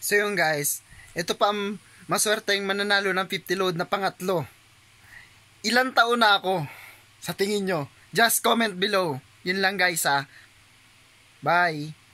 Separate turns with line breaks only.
So yun guys, ito pa ang maswerte yung mananalo ng 50 load na pangatlo. Ilan taon na ako sa tingin nyo? Just comment below. Yun lang guys ha. Ah. Bye!